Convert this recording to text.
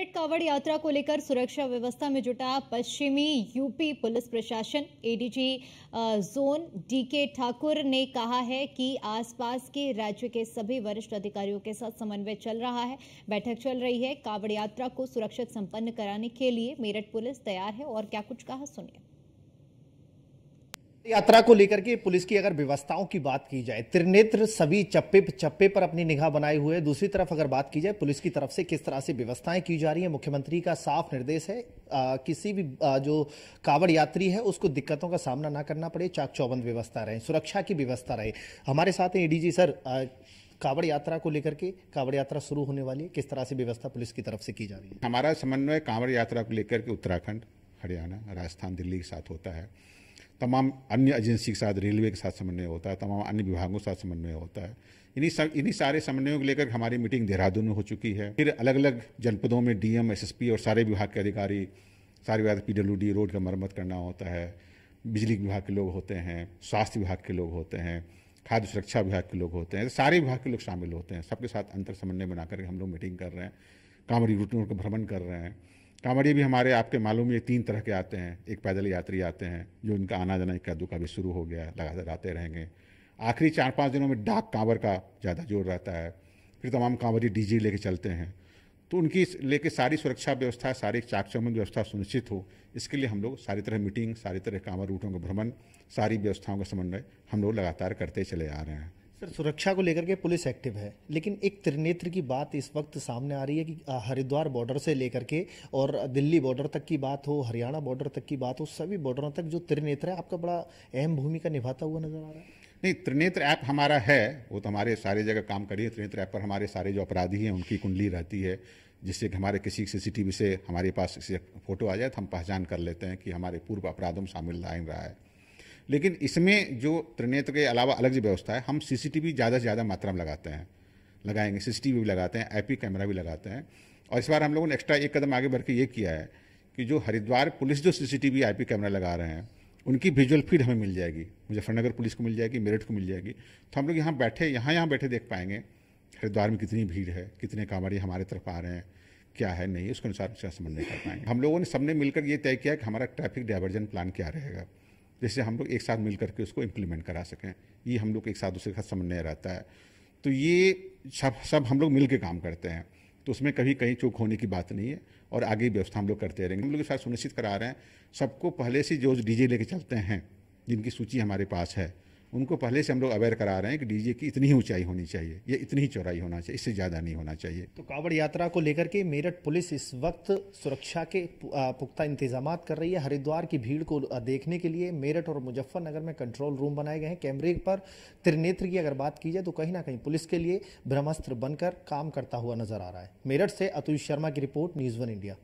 मेरठ कावड़ यात्रा को लेकर सुरक्षा व्यवस्था में जुटा पश्चिमी यूपी पुलिस प्रशासन एडीजी जोन डीके ठाकुर ने कहा है कि आसपास के राज्य के सभी वरिष्ठ अधिकारियों के साथ समन्वय चल रहा है बैठक चल रही है कावड़ यात्रा को सुरक्षित संपन्न कराने के लिए मेरठ पुलिस तैयार है और क्या कुछ कहा सुनिए यात्रा को लेकर के पुलिस की अगर व्यवस्थाओं की बात की जाए त्रिनेत्र सभी चप्पे चप्पे पर अपनी निगाह बनाए हुए हैं दूसरी तरफ अगर बात की जाए पुलिस की तरफ से किस तरह से व्यवस्थाएं की जा रही है मुख्यमंत्री का साफ निर्देश है आ, किसी भी आ, जो कावड़ यात्री है उसको दिक्कतों का सामना ना करना पड़े चाक चौबंद व्यवस्था रहे सुरक्षा की व्यवस्था रहे हमारे साथ हैं एडीजी e सर आ, कावड़ यात्रा को लेकर के कावड़ यात्रा शुरू होने वाली है किस तरह से व्यवस्था पुलिस की तरफ से की जा रही है हमारा समन्वय कांवड़ यात्रा को लेकर के उत्तराखंड हरियाणा राजस्थान दिल्ली के साथ होता है तमाम अन्य एजेंसी के साथ रेलवे के साथ समन्वय होता है तमाम अन्य विभागों के साथ समन्वय होता है इन्हीं सब इन्हीं सारे समन्वयों को लेकर हमारी मीटिंग देहरादून में हो चुकी है फिर अलग अलग जनपदों में डीएम एसएसपी और सारे विभाग के अधिकारी सारे विभाग पीडब्ल्यूडी रोड का मरम्मत करना होता है बिजली विभाग के लोग होते हैं स्वास्थ्य विभाग के लोग होते हैं खाद्य सुरक्षा विभाग के लोग होते हैं तो सारे विभाग के लोग शामिल होते हैं सबके साथ अंतर समन्वय बना करके हम लोग मीटिंग कर रहे हैं काम रूटों का भ्रमण कर रहे हैं कांवड़िए भी हमारे आपके मालूम ये तीन तरह के आते हैं एक पैदल यात्री आते हैं जो इनका आना जाना इक्का दुक्का भी शुरू हो गया लगातार आते रहेंगे आखिरी चार पाँच दिनों में डाक कांवर का ज़्यादा जोर रहता है फिर तमाम कांवरी डी लेके चलते हैं तो उनकी लेके सारी सुरक्षा व्यवस्था सारी चाकचौबंद व्यवस्था सुनिश्चित हो इसके लिए हम लोग सारी तरह मीटिंग सारी तरह कांवर रूटों का भ्रमण सारी व्यवस्थाओं का समन्वय हम लोग लगातार करते चले आ रहे हैं सर सुरक्षा को लेकर के पुलिस एक्टिव है लेकिन एक त्रिनेत्र की बात इस वक्त सामने आ रही है कि हरिद्वार बॉर्डर से लेकर के और दिल्ली बॉर्डर तक की बात हो हरियाणा बॉर्डर तक की बात हो सभी बॉर्डरों तक जो त्रिनेत्र है आपका बड़ा अहम भूमिका निभाता हुआ नजर आ रहा है नहीं त्रिनेत्र ऐप हमारा है वो तो हमारे सारे जगह काम करी है त्रिनेत्र ऐप पर हमारे सारे जो अपराधी हैं उनकी कुंडली रहती है जिससे कि हमारे किसी सीसीटीवी से हमारे पास किसी फोटो आ जाए तो हम पहचान कर लेते हैं कि हमारे पूर्व अपराधों में शामिल लाइन रहा है लेकिन इसमें जो त्रिनेत्र के अलावा अलग जो व्यवस्था है हम सीसीटीवी ज़्यादा से ज़्यादा मात्रा में लगाते हैं लगाएंगे सीसीटीवी भी लगाते हैं आईपी कैमरा भी लगाते हैं और इस बार हम लोगों ने एक्स्ट्रा एक कदम आगे बढ़ के ये किया है कि जो हरिद्वार पुलिस जो सीसीटीवी आईपी कैमरा लगा रहे हैं उनकी विजुअल फीड हमें मिल जाएगी मुजफ्फरनगर पुलिस को मिल जाएगी मेरठ को मिल जाएगी तो हम लोग यहाँ बैठे यहाँ यहाँ बैठे देख पाएंगे हरिद्वार में कितनी भीड़ है कितने कामारे हमारे तरफ आ रहे हैं क्या है नहीं उसके अनुसार उसका समन्वय कर पाएंगे हम लोगों ने सबने मिलकर ये तय किया कि हमारा ट्रैफिक डाइवर्जन प्लान क्या रहेगा जिससे हम लोग एक साथ मिल करके उसको इम्प्लीमेंट करा सकें ये हम लोग एक साथ दूसरे के साथ समन्वय रहता है तो ये सब सब हम लोग मिल के काम करते हैं तो उसमें कभी कहीं चूक होने की बात नहीं है और आगे व्यवस्था हम लोग करते रहेंगे हम लोग साथ सुनिश्चित करा रहे हैं सबको पहले से जो डीजे लेके चलते हैं जिनकी सूची हमारे पास है उनको पहले से हम लोग अवेयर करा रहे हैं कि डीजे की इतनी ही ऊंचाई होनी चाहिए या इतनी ही चौड़ाई होना चाहिए इससे ज़्यादा नहीं होना चाहिए तो कांवड़ यात्रा को लेकर के मेरठ पुलिस इस वक्त सुरक्षा के पुख्ता इंतजाम कर रही है हरिद्वार की भीड़ को देखने के लिए मेरठ और मुजफ्फरनगर में कंट्रोल रूम बनाए गए हैं कैमरे पर त्रिनेत्र की अगर बात की जाए तो कहीं ना कहीं पुलिस के लिए ब्रह्मास्त्र बनकर काम करता हुआ नजर आ रहा है मेरठ से अतुल शर्मा की रिपोर्ट न्यूज़ वन इंडिया